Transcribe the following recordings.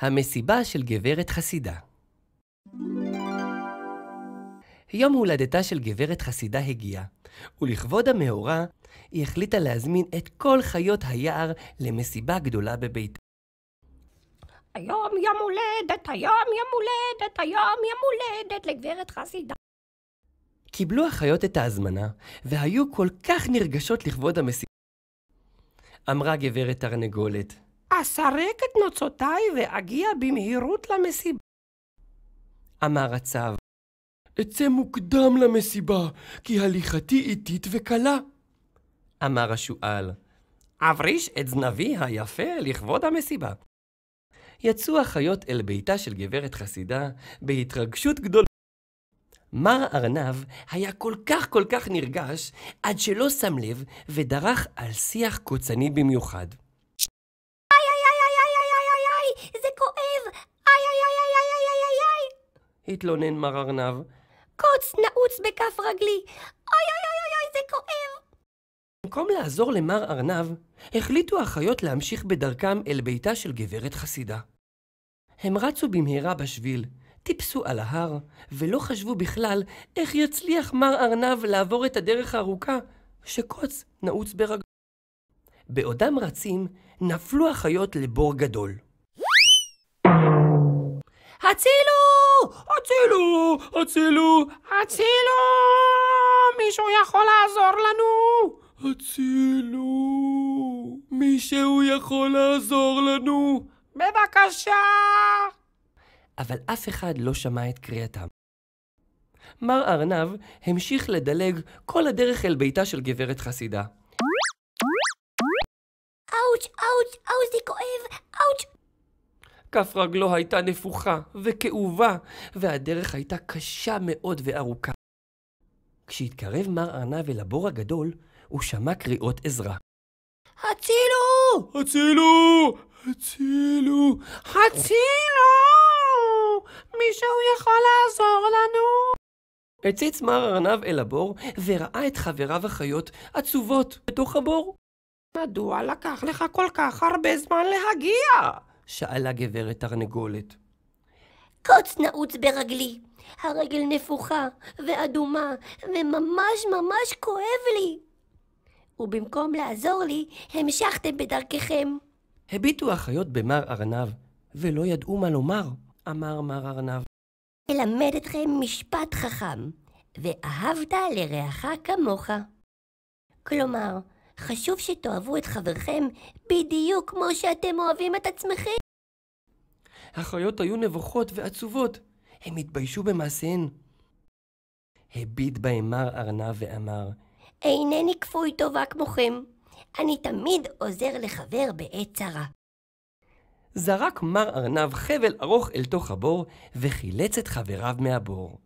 המסיבה של גברת חסידה. יום הולדתה של גברת חסידה הגיע, ולכבוד המאורע, היא החליטה להזמין את כל חיות היער למסיבה גדולה בביתה. היום יום הולדת, היום יום הולדת, היום יום הולדת לגברת חסידה. קיבלו החיות את ההזמנה, והיו כל כך נרגשות לכבוד המסיבה. אמרה גברת תרנגולת, אסרק את נוצותיי ואגיע במהירות למסיבה. אמר הצב. אצא מוקדם למסיבה, כי הליכתי איטית וקלה. אמר השועל. אבריש את זנבי היפה לכבוד המסיבה. יצאו החיות אל ביתה של גברת חסידה בהתרגשות גדולה. מר ארנב היה כל כך כל כך נרגש, עד שלא שם לב ודרך על שיח קוצני במיוחד. התלונן מר ארנב. קוץ נעוץ בכף רגלי! אוי אוי אוי אוי אוי, זה כואב! במקום לעזור למר ארנב, החליטו האחיות להמשיך בדרכם אל ביתה של גברת חסידה. הם רצו במהרה בשביל, טיפסו על ההר, ולא חשבו בכלל איך יצליח מר ארנב לעבור את הדרך הארוכה שקוץ נעוץ ברגלו. בעודם רצים, נפלו החיות לבור גדול. הצילו! הצילו! הצילו! הצילו! מישהו יכול לעזור לנו? הצילו! מישהו יכול לעזור לנו? בבקשה! אבל אף אחד לא שמע את קריאתם. מר ארנב המשיך לדלג כל הדרך אל ביתה של גברת חסידה. אאוץ', אאוץ', אאוץ', זה כואב, כף רגלו הייתה נפוחה וכאובה, והדרך הייתה קשה מאוד וארוכה. כשהתקרב מר ארנב אל הבור הגדול, הוא שמע קריאות עזרה. הצילו! הצילו! הצילו! הצילו! מישהו יכול לעזור לנו? הציץ מר ארנב אל הבור וראה את חבריו החיות עצובות בתוך הבור. מדוע לקח לך כל כך הרבה זמן להגיע? שאלה גברת תרנגולת. קוץ נעוץ ברגלי. הרגל נפוחה ואדומה וממש ממש כואב לי. ובמקום לעזור לי, המשכתם בדרככם. הביטו החיות במר ארנב ולא ידעו מה לומר, אמר מר ארנב. אלמד אתכם משפט חכם, ואהבת לרעך כמוך. כלומר, חשוב שתאהבו את חברכם בדיוק כמו שאתם אוהבים את עצמכם. החיות היו נבוכות ועצובות. הם התביישו במעשיהן. הביט בהם מר ארנב ואמר, אינני כפוי טובה כמוכם. אני תמיד עוזר לחבר בעת צרה. זרק מר ארנב חבל ארוך אל תוך הבור, וחילץ את חבריו מהבור.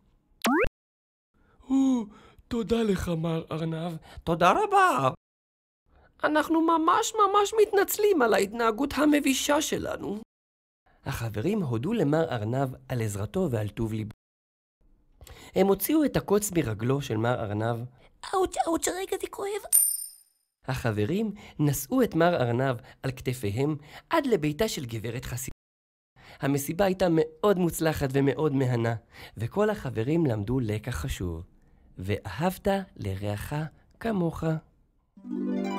תודה לך, מר ארנב. תודה רבה. אנחנו ממש ממש מתנצלים על ההתנהגות המבישה שלנו. החברים הודו למר ארנב על עזרתו ועל טוב ליבו. הם הוציאו את הקוץ מרגלו של מר ארנב. אאוץ', אאוץ', רגע, זה כואב. החברים נשאו את מר ארנב על כתפיהם עד לביתה של גברת חסידה. המסיבה הייתה מאוד מוצלחת ומאוד מהנה, וכל החברים למדו לקח חשוב, ואהבת לרעך כמוך. thank you